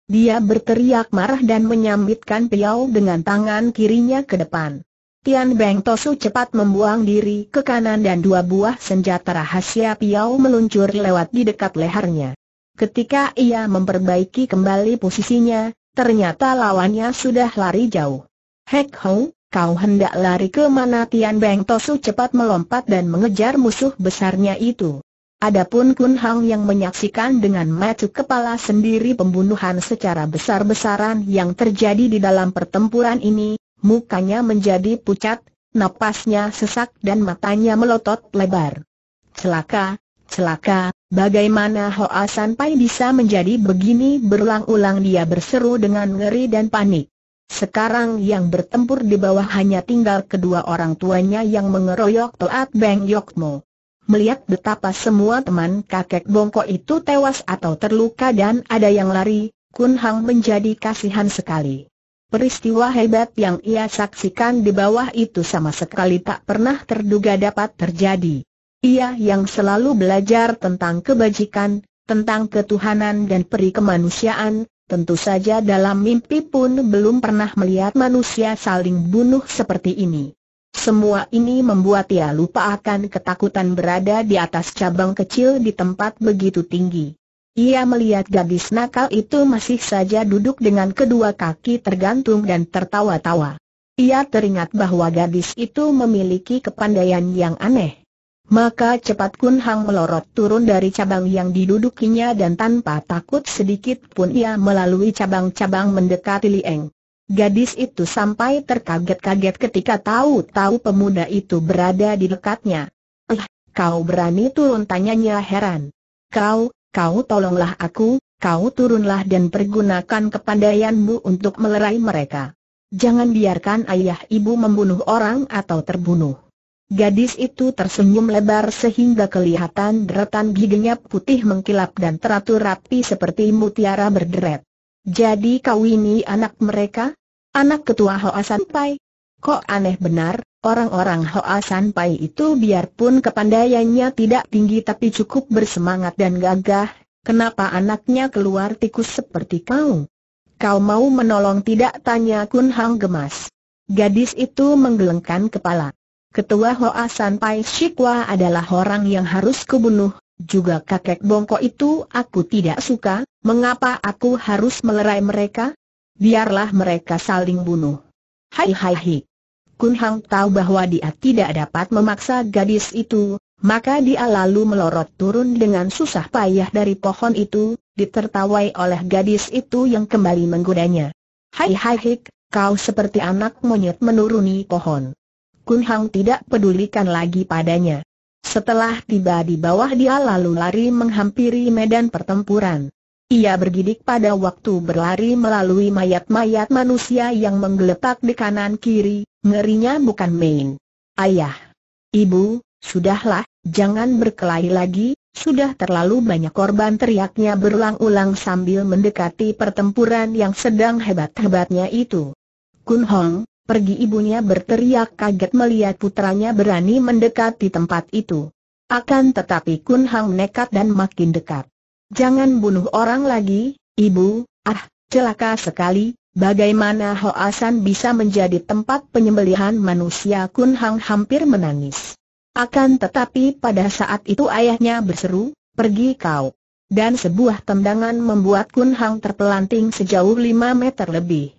Dia berteriak marah dan menyambitkan piau dengan tangan kirinya ke depan. Tian Beng Tosu cepat membuang diri ke kanan dan dua buah senjata rahasia piau meluncur lewat di dekat lehernya. Ketika ia memperbaiki kembali posisinya, ternyata lawannya sudah lari jauh. Hek Hong, Kau hendak lari ke mana Tian Beng Tosu cepat melompat dan mengejar musuh besarnya itu. Adapun Kun Hang yang menyaksikan dengan mata kepala sendiri pembunuhan secara besar-besaran yang terjadi di dalam pertempuran ini, mukanya menjadi pucat, napasnya sesak dan matanya melotot lebar. Celaka, celaka, bagaimana Hoa Sanpai bisa menjadi begini berulang-ulang dia berseru dengan ngeri dan panik. Sekarang yang bertempur di bawah hanya tinggal kedua orang tuanya yang mengeroyok Toat Beng Yokmo. Melihat betapa semua teman kakek bongkok itu tewas atau terluka dan ada yang lari, Kun Hang menjadi kasihan sekali. Peristiwa hebat yang ia saksikan di bawah itu sama sekali tak pernah terduga dapat terjadi. Ia yang selalu belajar tentang kebajikan, tentang ketuhanan dan peri kemanusiaan, Tentu saja dalam mimpi pun belum pernah melihat manusia saling bunuh seperti ini. Semua ini membuat ia lupa akan ketakutan berada di atas cabang kecil di tempat begitu tinggi. Ia melihat gadis nakal itu masih saja duduk dengan kedua kaki tergantung dan tertawa-tawa. Ia teringat bahwa gadis itu memiliki kepandaian yang aneh. Maka cepat Kun Hang melorot turun dari cabang yang didudukinya dan tanpa takut sedikit pun ia melalui cabang-cabang mendekati Lieng. Gadis itu sampai terkaget-kaget ketika tahu-tahu pemuda itu berada di dekatnya. Eh, kau berani turun tanyanya heran. Kau, kau tolonglah aku, kau turunlah dan pergunakan kepandaianmu untuk melerai mereka. Jangan biarkan ayah ibu membunuh orang atau terbunuh. Gadis itu tersenyum lebar sehingga kelihatan deretan giginya putih mengkilap dan teratur rapi seperti mutiara berderet. Jadi kau ini anak mereka? Anak ketua Hoa Sanpai? Kok aneh benar, orang-orang Hoa Sanpai itu biarpun kepandaiannya tidak tinggi tapi cukup bersemangat dan gagah, kenapa anaknya keluar tikus seperti kau? Kau mau menolong tidak tanya Kun Hang gemas. Gadis itu menggelengkan kepala. Ketua Hoa Pai Shikwa adalah orang yang harus kubunuh, juga kakek bongko itu aku tidak suka, mengapa aku harus melerai mereka? Biarlah mereka saling bunuh. Hai hai hai. Kun Hang tahu bahwa dia tidak dapat memaksa gadis itu, maka dia lalu melorot turun dengan susah payah dari pohon itu, ditertawai oleh gadis itu yang kembali menggodanya. Hai hai hik, kau seperti anak monyet menuruni pohon. Kun Hang tidak pedulikan lagi padanya. Setelah tiba di bawah dia lalu lari menghampiri medan pertempuran. Ia bergidik pada waktu berlari melalui mayat-mayat manusia yang menggeletak di kanan kiri, ngerinya bukan main. Ayah, ibu, sudahlah, jangan berkelahi lagi, sudah terlalu banyak korban teriaknya berulang-ulang sambil mendekati pertempuran yang sedang hebat-hebatnya itu. Kun Hong, pergi ibunya berteriak kaget melihat putranya berani mendekat di tempat itu. Akan tetapi Kun Hang nekat dan makin dekat. Jangan bunuh orang lagi, ibu, ah, celaka sekali, bagaimana Hoasan bisa menjadi tempat penyembelihan manusia Kun Hang hampir menangis. Akan tetapi pada saat itu ayahnya berseru, pergi kau. Dan sebuah tendangan membuat Kun Hang terpelanting sejauh 5 meter lebih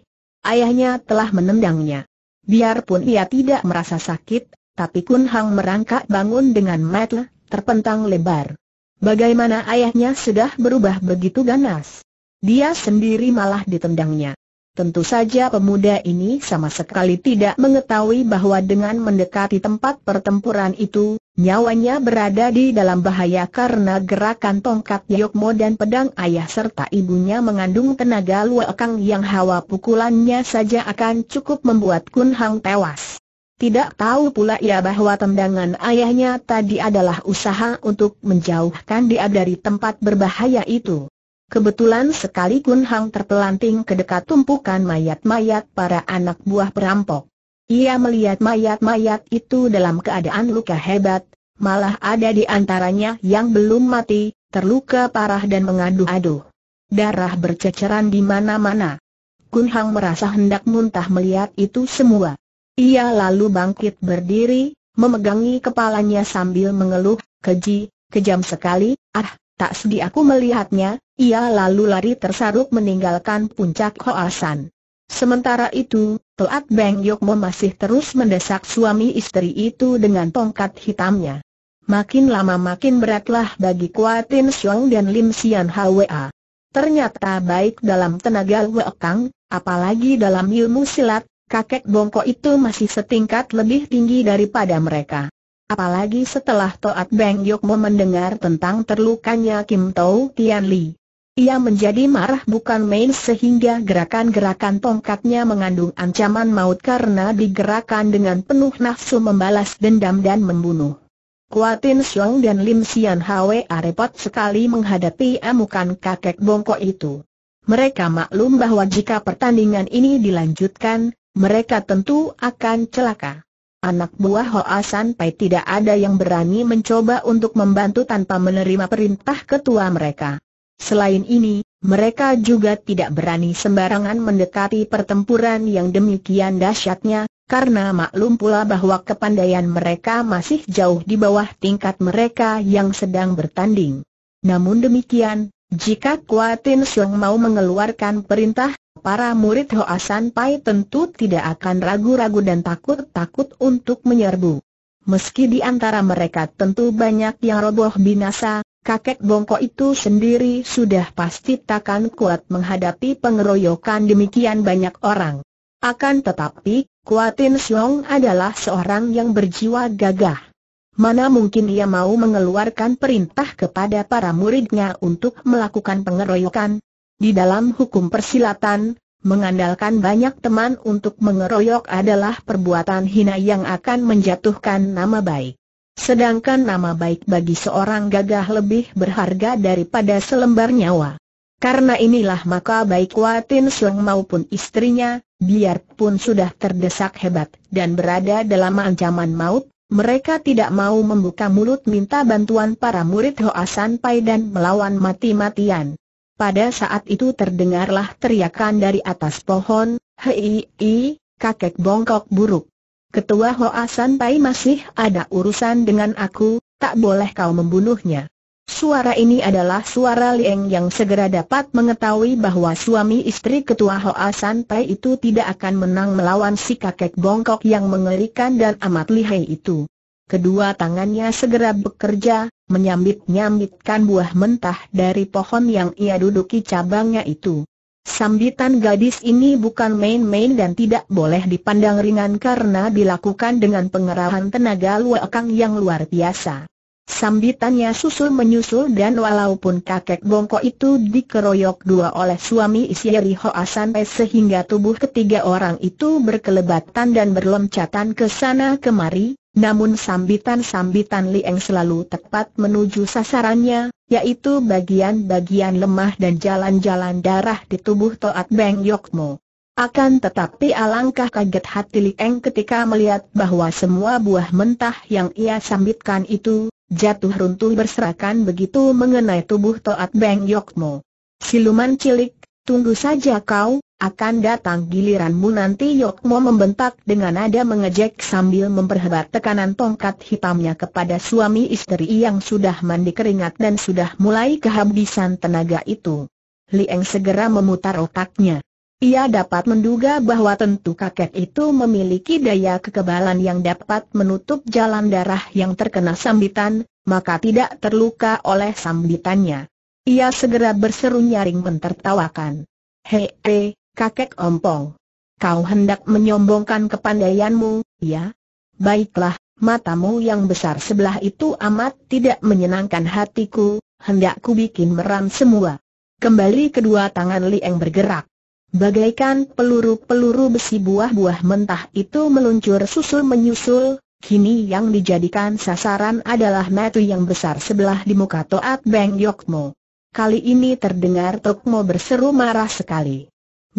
ayahnya telah menendangnya. Biarpun ia tidak merasa sakit, tapi Kun Hang merangkak bangun dengan metel, terpentang lebar. Bagaimana ayahnya sudah berubah begitu ganas? Dia sendiri malah ditendangnya. Tentu saja pemuda ini sama sekali tidak mengetahui bahwa dengan mendekati tempat pertempuran itu, Nyawanya berada di dalam bahaya karena gerakan tongkat Yokmo dan pedang ayah serta ibunya mengandung tenaga luakang yang hawa pukulannya saja akan cukup membuat Kun Hang tewas. Tidak tahu pula ia bahwa tendangan ayahnya tadi adalah usaha untuk menjauhkan dia dari tempat berbahaya itu. Kebetulan sekali Kun Hang terpelanting ke dekat tumpukan mayat-mayat para anak buah perampok. Ia melihat mayat-mayat itu dalam keadaan luka hebat, malah ada di antaranya yang belum mati, terluka parah dan mengaduh-aduh. Darah berceceran di mana-mana. Kun Hang merasa hendak muntah melihat itu semua. Ia lalu bangkit berdiri, memegangi kepalanya sambil mengeluh, keji, kejam sekali, ah, tak sedih aku melihatnya, ia lalu lari tersaruk meninggalkan puncak Hoasan. Sementara itu, Toat Beng Yokmo masih terus mendesak suami istri itu dengan tongkat hitamnya. Makin lama makin beratlah bagi Kuatin Xiong dan Lim Sian Hwa. Ternyata baik dalam tenaga Wekang, apalagi dalam ilmu silat, kakek bongkok itu masih setingkat lebih tinggi daripada mereka. Apalagi setelah Toat Beng Yokmo mendengar tentang terlukanya Kim Tau Tian Li. Ia menjadi marah bukan main sehingga gerakan-gerakan tongkatnya mengandung ancaman maut karena digerakkan dengan penuh nafsu membalas dendam dan membunuh. Kuatin Xiong dan Lim Sian Hwe repot sekali menghadapi amukan kakek bongkok itu. Mereka maklum bahwa jika pertandingan ini dilanjutkan, mereka tentu akan celaka. Anak buah Hoa San Pai tidak ada yang berani mencoba untuk membantu tanpa menerima perintah ketua mereka. Selain ini, mereka juga tidak berani sembarangan mendekati pertempuran yang demikian dahsyatnya, karena maklum pula bahwa kepandaian mereka masih jauh di bawah tingkat mereka yang sedang bertanding. Namun demikian, jika Kuatin Siong mau mengeluarkan perintah, para murid Hoa San Pai tentu tidak akan ragu-ragu dan takut-takut untuk menyerbu. Meski di antara mereka tentu banyak yang roboh binasa, kakek bongkok itu sendiri sudah pasti takkan kuat menghadapi pengeroyokan demikian banyak orang. Akan tetapi, Kuatin Siong adalah seorang yang berjiwa gagah. Mana mungkin ia mau mengeluarkan perintah kepada para muridnya untuk melakukan pengeroyokan? Di dalam hukum persilatan, mengandalkan banyak teman untuk mengeroyok adalah perbuatan hina yang akan menjatuhkan nama baik. Sedangkan nama baik bagi seorang gagah lebih berharga daripada selembar nyawa. Karena inilah maka baik Watin Sung maupun istrinya, biarpun sudah terdesak hebat dan berada dalam ancaman maut, mereka tidak mau membuka mulut minta bantuan para murid Hoa San Pai dan melawan mati-matian. Pada saat itu terdengarlah teriakan dari atas pohon, Hei, kakek bongkok buruk. Ketua Hoa Pai masih ada urusan dengan aku, tak boleh kau membunuhnya. Suara ini adalah suara Lieng yang segera dapat mengetahui bahwa suami istri ketua Hoa Pai itu tidak akan menang melawan si kakek bongkok yang mengerikan dan amat lihai itu. Kedua tangannya segera bekerja, menyambit-nyambitkan buah mentah dari pohon yang ia duduki cabangnya itu. Sambitan gadis ini bukan main-main dan tidak boleh dipandang ringan karena dilakukan dengan pengerahan tenaga luakang yang luar biasa. Sambitannya susul menyusul dan walaupun kakek bongko itu dikeroyok dua oleh suami Isyeri Hoa sehingga tubuh ketiga orang itu berkelebatan dan berlemcatan ke sana kemari, namun sambitan-sambitan Li Eng selalu tepat menuju sasarannya, yaitu bagian-bagian lemah dan jalan-jalan darah di tubuh Toat Beng Yokmo. Akan tetapi alangkah kaget hati Li Eng ketika melihat bahwa semua buah mentah yang ia sambitkan itu, jatuh runtuh berserakan begitu mengenai tubuh Toat Beng Yokmo. Siluman cilik, tunggu saja kau, akan datang giliranmu nanti Yokmo membentak dengan nada mengejek sambil memperhebat tekanan tongkat hitamnya kepada suami istri yang sudah mandi keringat dan sudah mulai kehabisan tenaga itu. Lieng segera memutar otaknya. Ia dapat menduga bahwa tentu kakek itu memiliki daya kekebalan yang dapat menutup jalan darah yang terkena sambitan, maka tidak terluka oleh sambitannya. Ia segera berseru nyaring mentertawakan. Hei, hei, Kakek Ompong. Kau hendak menyombongkan kepandaianmu, ya? Baiklah, matamu yang besar sebelah itu amat tidak menyenangkan hatiku, hendak ku bikin meram semua. Kembali kedua tangan Li Eng bergerak. Bagaikan peluru-peluru besi buah-buah mentah itu meluncur susul menyusul, kini yang dijadikan sasaran adalah metu yang besar sebelah di muka Toat Beng Yokmo. Kali ini terdengar Tokmo berseru marah sekali.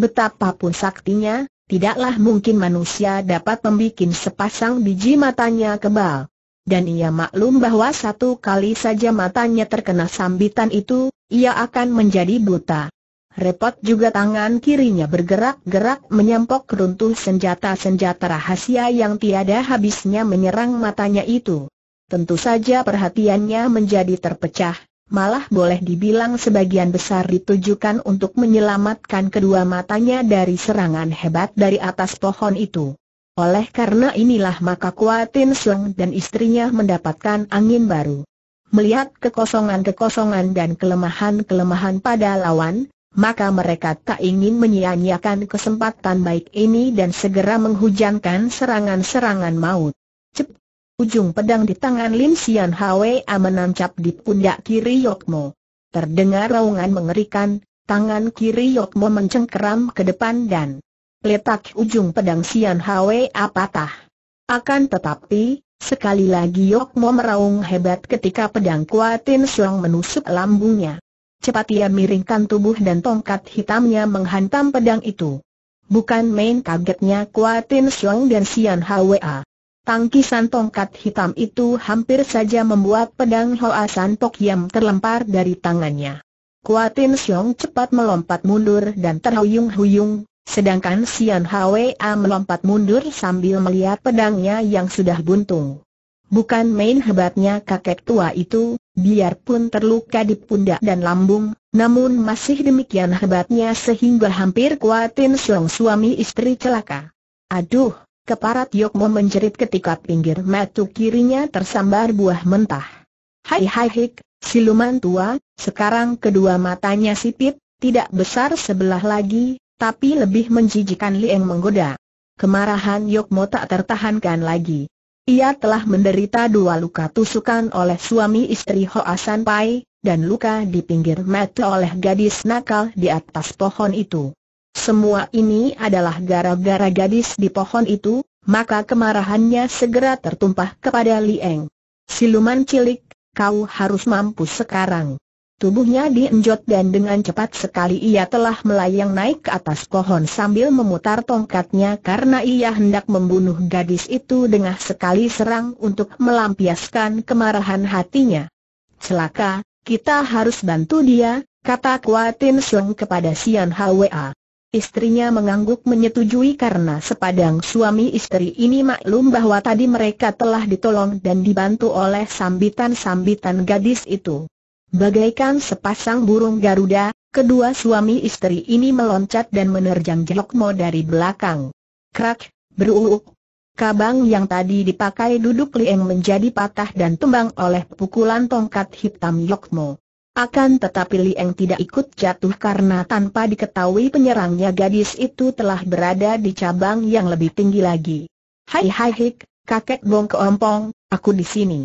Betapapun saktinya, tidaklah mungkin manusia dapat membuat sepasang biji matanya kebal. Dan ia maklum bahwa satu kali saja matanya terkena sambitan itu, ia akan menjadi buta. Repot juga tangan kirinya bergerak-gerak menyampok runtuh senjata-senjata rahasia yang tiada habisnya menyerang matanya itu. Tentu saja perhatiannya menjadi terpecah, malah boleh dibilang sebagian besar ditujukan untuk menyelamatkan kedua matanya dari serangan hebat dari atas pohon itu. Oleh karena inilah maka Kuatin Seng dan istrinya mendapatkan angin baru. Melihat kekosongan-kekosongan dan kelemahan-kelemahan pada lawan, maka mereka tak ingin menyia-nyiakan kesempatan baik ini dan segera menghujankan serangan-serangan maut. Cep. Ujung pedang di tangan Lim Sian Hwa menancap di pundak kiri Yokmo. Terdengar raungan mengerikan, tangan kiri Yokmo mencengkeram ke depan dan letak ujung pedang Sian Hwa patah. Akan tetapi, sekali lagi Yokmo meraung hebat ketika pedang Kuatin Suang menusuk lambungnya. Cepat ia miringkan tubuh dan tongkat hitamnya menghantam pedang itu. Bukan main kagetnya Kuatin Suang dan Sian Hwa. Tangkisan tongkat hitam itu hampir saja membuat pedang Hoa San Pok Yam terlempar dari tangannya. Kuatin Siong cepat melompat mundur dan terhuyung-huyung, sedangkan Sian Hwa melompat mundur sambil melihat pedangnya yang sudah buntung. Bukan main hebatnya kakek tua itu, biarpun terluka di pundak dan lambung, namun masih demikian hebatnya sehingga hampir kuatin Siong suami istri celaka. Aduh, Keparat Yokmo menjerit ketika pinggir matu kirinya tersambar buah mentah. Hai hai hik, siluman tua, sekarang kedua matanya sipit, tidak besar sebelah lagi, tapi lebih menjijikan Lieng menggoda. Kemarahan Yokmo tak tertahankan lagi. Ia telah menderita dua luka tusukan oleh suami istri Hoa San Pai, dan luka di pinggir metu oleh gadis nakal di atas pohon itu. Semua ini adalah gara-gara gadis di pohon itu, maka kemarahannya segera tertumpah kepada Lieng. Siluman cilik, kau harus mampu sekarang. Tubuhnya dienjot dan dengan cepat sekali ia telah melayang naik ke atas pohon sambil memutar tongkatnya karena ia hendak membunuh gadis itu dengan sekali serang untuk melampiaskan kemarahan hatinya. Celaka, kita harus bantu dia, kata Kuatin Sung kepada Sian Hwa. Istrinya mengangguk menyetujui karena sepadang suami istri ini maklum bahwa tadi mereka telah ditolong dan dibantu oleh sambitan-sambitan gadis itu. Bagaikan sepasang burung Garuda, kedua suami istri ini meloncat dan menerjang Jelokmo dari belakang. Krak, beruuk. Kabang yang tadi dipakai duduk lieng menjadi patah dan tumbang oleh pukulan tongkat hitam Jokmo. Akan tetapi Lieng tidak ikut jatuh karena tanpa diketahui penyerangnya gadis itu telah berada di cabang yang lebih tinggi lagi. Hai hai hik, kakek bong keompong, aku di sini.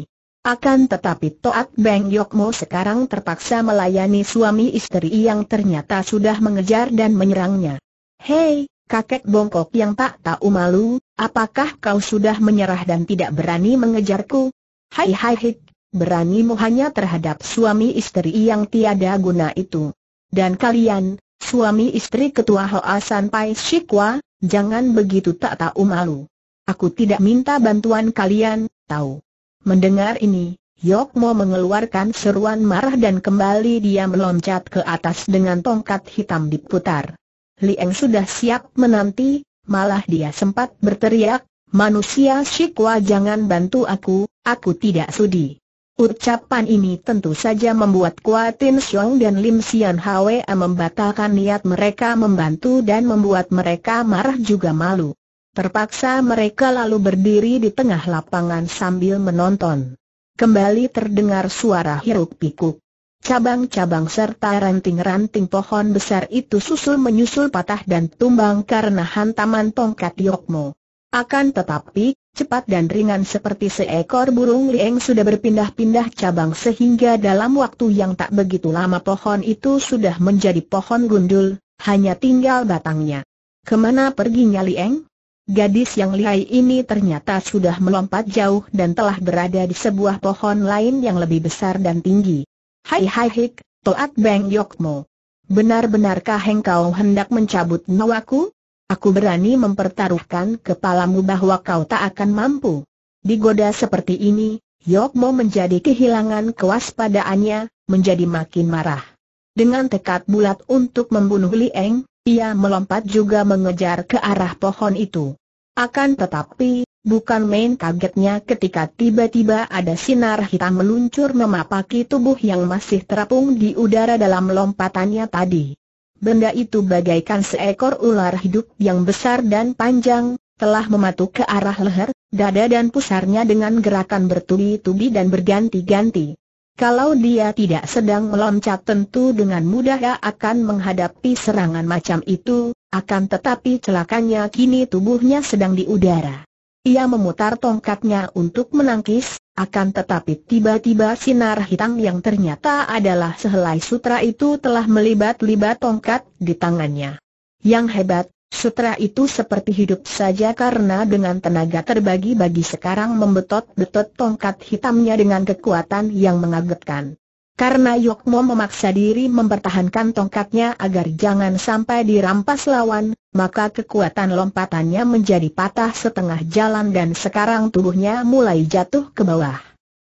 Akan tetapi Toat Beng Yokmo sekarang terpaksa melayani suami istri yang ternyata sudah mengejar dan menyerangnya. Hei, kakek bongkok yang tak tahu malu, apakah kau sudah menyerah dan tidak berani mengejarku? Hai hai hik, beranimu hanya terhadap suami istri yang tiada guna itu. Dan kalian, suami istri ketua Hoa San Pai Shikwa, jangan begitu tak tahu malu. Aku tidak minta bantuan kalian, tahu. Mendengar ini, Yok Mo mengeluarkan seruan marah dan kembali dia meloncat ke atas dengan tongkat hitam diputar. Lieng sudah siap menanti, malah dia sempat berteriak, manusia Shikwa jangan bantu aku, aku tidak sudi. Ucapan ini tentu saja membuat kuatin Tin dan Lim Sian Hwa membatalkan niat mereka membantu dan membuat mereka marah juga malu. Terpaksa mereka lalu berdiri di tengah lapangan sambil menonton. Kembali terdengar suara hiruk pikuk. Cabang-cabang serta ranting-ranting pohon besar itu susul menyusul patah dan tumbang karena hantaman tongkat Yokmo. Akan tetapi, cepat dan ringan seperti seekor burung lieng sudah berpindah-pindah cabang sehingga dalam waktu yang tak begitu lama pohon itu sudah menjadi pohon gundul, hanya tinggal batangnya. Kemana perginya lieng? Gadis yang lihai ini ternyata sudah melompat jauh dan telah berada di sebuah pohon lain yang lebih besar dan tinggi. Hai hai hik, toat beng yokmo. Benar-benarkah engkau hendak mencabut nyawaku? Aku berani mempertaruhkan kepalamu bahwa kau tak akan mampu. Digoda seperti ini, Yokmo menjadi kehilangan kewaspadaannya, menjadi makin marah. Dengan tekad bulat untuk membunuh Lieng, ia melompat juga mengejar ke arah pohon itu. Akan tetapi, bukan main kagetnya ketika tiba-tiba ada sinar hitam meluncur memapaki tubuh yang masih terapung di udara dalam lompatannya tadi benda itu bagaikan seekor ular hidup yang besar dan panjang, telah mematuk ke arah leher, dada dan pusarnya dengan gerakan bertubi-tubi dan berganti-ganti. Kalau dia tidak sedang meloncat tentu dengan mudah ia akan menghadapi serangan macam itu, akan tetapi celakanya kini tubuhnya sedang di udara. Ia memutar tongkatnya untuk menangkis, akan tetapi tiba-tiba sinar hitam yang ternyata adalah sehelai sutra itu telah melibat-libat tongkat di tangannya. Yang hebat, sutra itu seperti hidup saja karena dengan tenaga terbagi-bagi sekarang membetot-betot tongkat hitamnya dengan kekuatan yang mengagetkan. Karena Yokmo memaksa diri mempertahankan tongkatnya agar jangan sampai dirampas lawan, maka kekuatan lompatannya menjadi patah setengah jalan dan sekarang tubuhnya mulai jatuh ke bawah.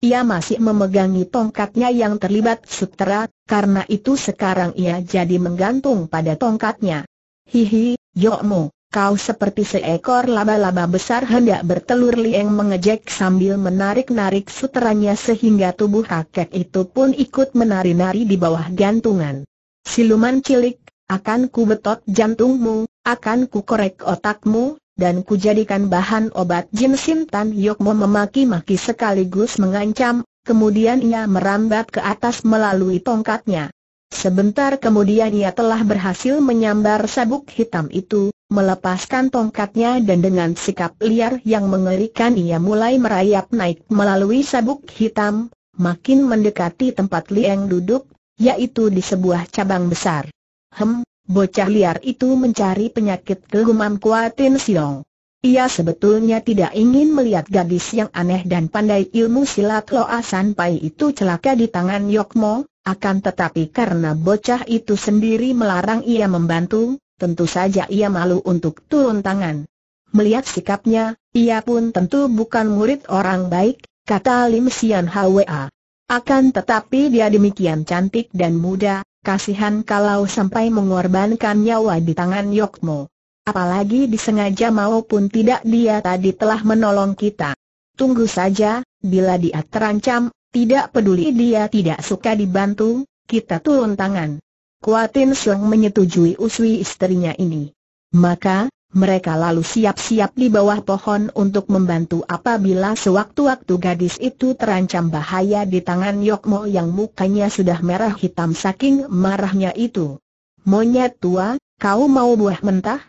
Ia masih memegangi tongkatnya yang terlibat sutera, karena itu sekarang ia jadi menggantung pada tongkatnya. Hihi, Yokmu, kau seperti seekor laba-laba besar hendak bertelur lieng mengejek sambil menarik-narik suteranya sehingga tubuh kakek itu pun ikut menari-nari di bawah gantungan. Siluman cilik, akan ku betot jantungmu, akan ku korek otakmu, dan kujadikan bahan obat Jin Sim Tan Yok Mo memaki-maki sekaligus mengancam, kemudian ia merambat ke atas melalui tongkatnya. Sebentar kemudian ia telah berhasil menyambar sabuk hitam itu, melepaskan tongkatnya dan dengan sikap liar yang mengerikan ia mulai merayap naik melalui sabuk hitam, makin mendekati tempat Liang duduk, yaitu di sebuah cabang besar. Hem, bocah liar itu mencari penyakit kegumam Kuatin Siong. Ia sebetulnya tidak ingin melihat gadis yang aneh dan pandai ilmu silat Loa Sanpai itu celaka di tangan Yokmo, akan tetapi karena bocah itu sendiri melarang ia membantu, tentu saja ia malu untuk turun tangan. Melihat sikapnya, ia pun tentu bukan murid orang baik, kata Lim Sian Hwa. Akan tetapi dia demikian cantik dan muda, Kasihan kalau sampai mengorbankan nyawa di tangan Yokmo. Apalagi disengaja maupun tidak dia tadi telah menolong kita. Tunggu saja, bila dia terancam, tidak peduli dia tidak suka dibantu, kita turun tangan. Kuatin Siong menyetujui usui istrinya ini. Maka, mereka lalu siap-siap di bawah pohon untuk membantu apabila sewaktu-waktu gadis itu terancam bahaya di tangan Yokmo yang mukanya sudah merah hitam saking marahnya itu. Monyet tua, kau mau buah mentah?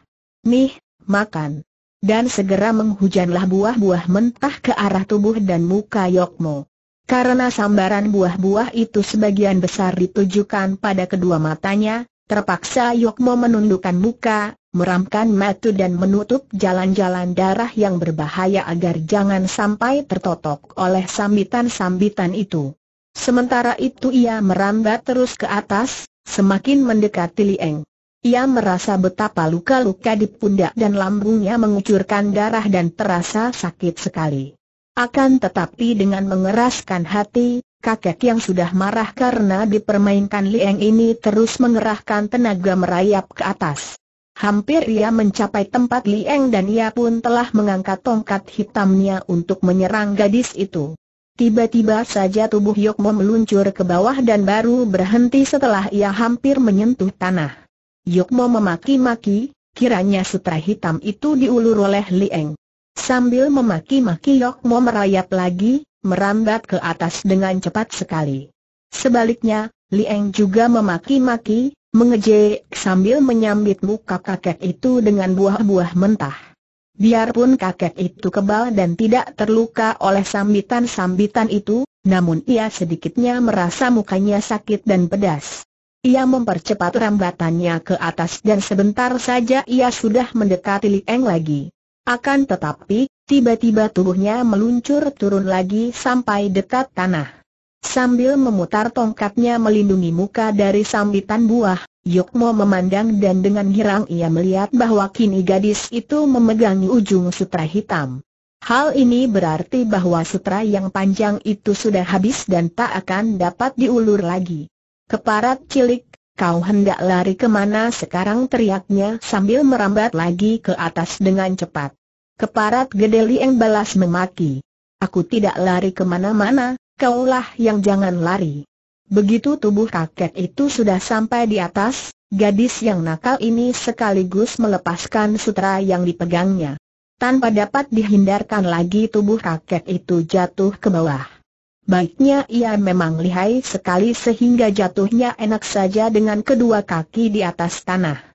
Nih, makan. Dan segera menghujanlah buah-buah mentah ke arah tubuh dan muka Yokmo. Karena sambaran buah-buah itu sebagian besar ditujukan pada kedua matanya, terpaksa Yokmo menundukkan muka, meramkan mata dan menutup jalan-jalan darah yang berbahaya agar jangan sampai tertotok oleh sambitan-sambitan itu. Sementara itu ia merambat terus ke atas, semakin mendekati Lieng. Ia merasa betapa luka-luka di pundak dan lambungnya mengucurkan darah dan terasa sakit sekali. Akan tetapi dengan mengeraskan hati, Kakek yang sudah marah karena dipermainkan Lieng ini terus mengerahkan tenaga merayap ke atas. Hampir ia mencapai tempat Lieng dan ia pun telah mengangkat tongkat hitamnya untuk menyerang gadis itu. Tiba-tiba saja tubuh Yokmo meluncur ke bawah dan baru berhenti setelah ia hampir menyentuh tanah. Yokmo memaki-maki, kiranya sutra hitam itu diulur oleh Lieng. Sambil memaki-maki Yokmo merayap lagi, merambat ke atas dengan cepat sekali. Sebaliknya, Lieng juga memaki-maki, mengejek sambil menyambit muka kakek itu dengan buah-buah mentah. Biarpun kakek itu kebal dan tidak terluka oleh sambitan-sambitan itu, namun ia sedikitnya merasa mukanya sakit dan pedas. Ia mempercepat rambatannya ke atas dan sebentar saja ia sudah mendekati Lieng lagi. Akan tetapi, tiba-tiba tubuhnya meluncur turun lagi sampai dekat tanah. Sambil memutar tongkatnya melindungi muka dari sambitan buah, Yokmo memandang dan dengan girang ia melihat bahwa kini gadis itu memegangi ujung sutra hitam. Hal ini berarti bahwa sutra yang panjang itu sudah habis dan tak akan dapat diulur lagi. Keparat cilik, kau hendak lari kemana sekarang teriaknya sambil merambat lagi ke atas dengan cepat. Keparat gedeli yang balas memaki. Aku tidak lari kemana-mana, kaulah yang jangan lari. Begitu tubuh kakek itu sudah sampai di atas, gadis yang nakal ini sekaligus melepaskan sutra yang dipegangnya. Tanpa dapat dihindarkan lagi tubuh kakek itu jatuh ke bawah. Baiknya ia memang lihai sekali sehingga jatuhnya enak saja dengan kedua kaki di atas tanah.